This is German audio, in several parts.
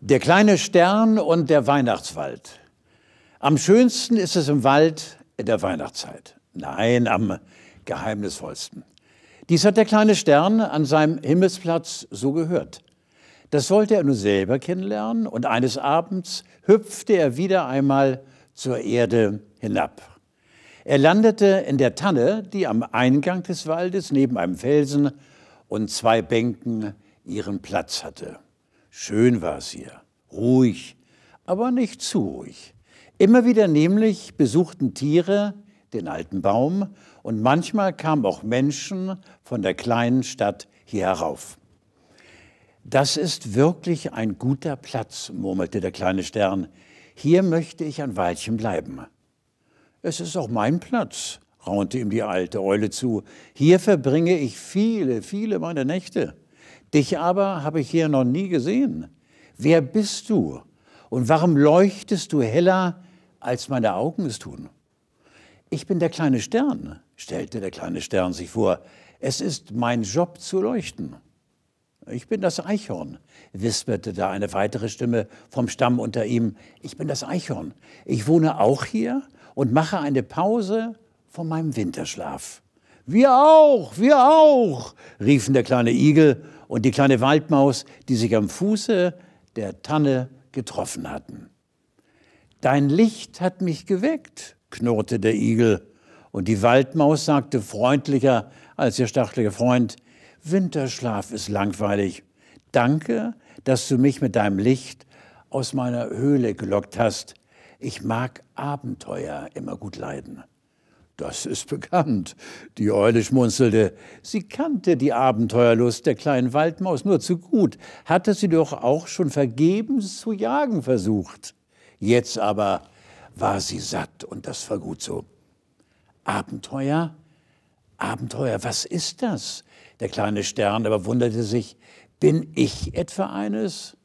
Der kleine Stern und der Weihnachtswald. Am schönsten ist es im Wald in der Weihnachtszeit. Nein, am geheimnisvollsten. Dies hat der kleine Stern an seinem Himmelsplatz so gehört. Das wollte er nur selber kennenlernen und eines Abends hüpfte er wieder einmal zur Erde hinab. Er landete in der Tanne, die am Eingang des Waldes neben einem Felsen und zwei Bänken ihren Platz hatte. Schön war es hier, ruhig, aber nicht zu ruhig. Immer wieder nämlich besuchten Tiere den alten Baum und manchmal kamen auch Menschen von der kleinen Stadt hier herauf. Das ist wirklich ein guter Platz, murmelte der kleine Stern. Hier möchte ich ein Weilchen bleiben. Es ist auch mein Platz, raunte ihm die alte Eule zu. Hier verbringe ich viele, viele meiner Nächte. Dich aber habe ich hier noch nie gesehen. Wer bist du? Und warum leuchtest du heller, als meine Augen es tun? Ich bin der kleine Stern, stellte der kleine Stern sich vor. Es ist mein Job zu leuchten. Ich bin das Eichhorn, wisperte da eine weitere Stimme vom Stamm unter ihm. Ich bin das Eichhorn. Ich wohne auch hier und mache eine Pause von meinem Winterschlaf. Wir auch, wir auch, riefen der kleine Igel und die kleine Waldmaus, die sich am Fuße der Tanne getroffen hatten. Dein Licht hat mich geweckt, knurrte der Igel, und die Waldmaus sagte freundlicher als ihr stachliger Freund, Winterschlaf ist langweilig. Danke, dass du mich mit deinem Licht aus meiner Höhle gelockt hast. Ich mag Abenteuer immer gut leiden. Das ist bekannt. Die Eule schmunzelte. Sie kannte die Abenteuerlust der kleinen Waldmaus nur zu gut, hatte sie doch auch schon vergebens zu jagen versucht. Jetzt aber war sie satt und das war gut so. Abenteuer? Abenteuer, was ist das? Der kleine Stern aber wunderte sich, bin ich etwa eines?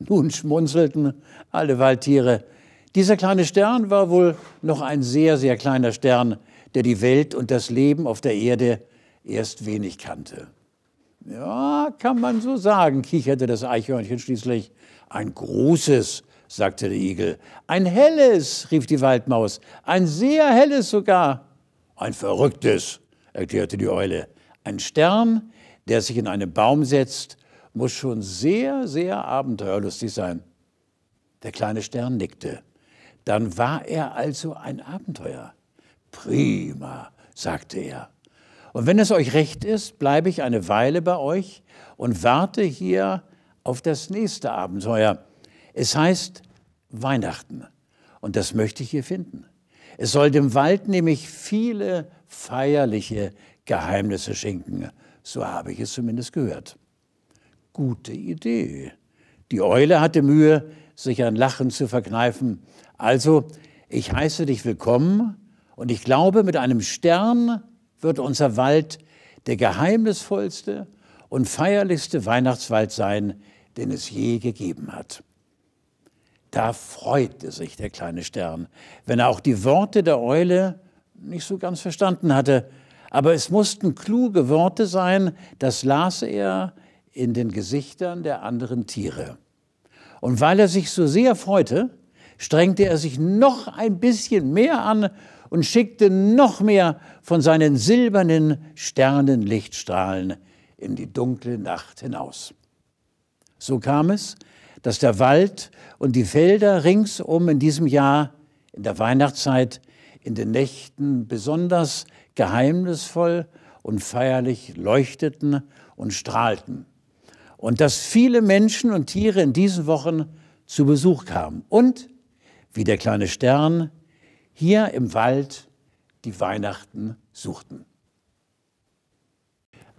Nun schmunzelten alle Waldtiere. Dieser kleine Stern war wohl noch ein sehr, sehr kleiner Stern, der die Welt und das Leben auf der Erde erst wenig kannte. Ja, kann man so sagen, kicherte das Eichhörnchen schließlich. Ein großes, sagte der Igel. Ein helles, rief die Waldmaus. Ein sehr helles sogar. Ein verrücktes, erklärte die Eule. Ein Stern, der sich in einen Baum setzt, muss schon sehr, sehr abenteuerlustig sein. Der kleine Stern nickte. Dann war er also ein Abenteuer. Prima, sagte er. Und wenn es euch recht ist, bleibe ich eine Weile bei euch und warte hier auf das nächste Abenteuer. Es heißt Weihnachten und das möchte ich hier finden. Es soll dem Wald nämlich viele feierliche Geheimnisse schenken. So habe ich es zumindest gehört. Gute Idee. Die Eule hatte Mühe, sich ein Lachen zu verkneifen. Also, ich heiße dich willkommen und ich glaube, mit einem Stern wird unser Wald der geheimnisvollste und feierlichste Weihnachtswald sein, den es je gegeben hat. Da freute sich der kleine Stern, wenn er auch die Worte der Eule nicht so ganz verstanden hatte. Aber es mussten kluge Worte sein, das las er in den Gesichtern der anderen Tiere. Und weil er sich so sehr freute, strengte er sich noch ein bisschen mehr an und schickte noch mehr von seinen silbernen Sternenlichtstrahlen in die dunkle Nacht hinaus. So kam es, dass der Wald und die Felder ringsum in diesem Jahr, in der Weihnachtszeit, in den Nächten besonders geheimnisvoll und feierlich leuchteten und strahlten. Und dass viele Menschen und Tiere in diesen Wochen zu Besuch kamen. Und, wie der kleine Stern hier im Wald die Weihnachten suchten.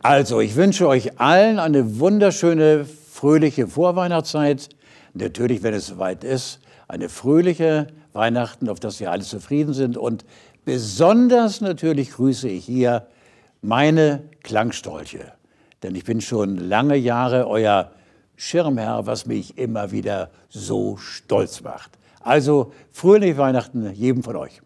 Also, ich wünsche euch allen eine wunderschöne, fröhliche Vorweihnachtszeit. Natürlich, wenn es soweit ist, eine fröhliche Weihnachten, auf das wir alle zufrieden sind. Und besonders natürlich grüße ich hier meine Klangstolche. Denn ich bin schon lange Jahre euer Schirmherr, was mich immer wieder so stolz macht. Also fröhliche Weihnachten jedem von euch.